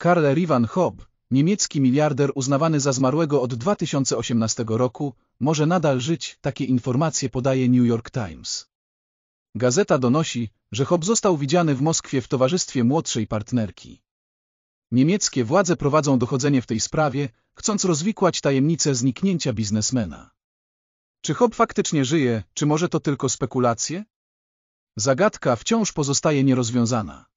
Karl Rivan Hobb, niemiecki miliarder uznawany za zmarłego od 2018 roku, może nadal żyć, takie informacje podaje New York Times. Gazeta donosi, że Hobb został widziany w Moskwie w towarzystwie młodszej partnerki. Niemieckie władze prowadzą dochodzenie w tej sprawie, chcąc rozwikłać tajemnicę zniknięcia biznesmena. Czy Hobb faktycznie żyje, czy może to tylko spekulacje? Zagadka wciąż pozostaje nierozwiązana.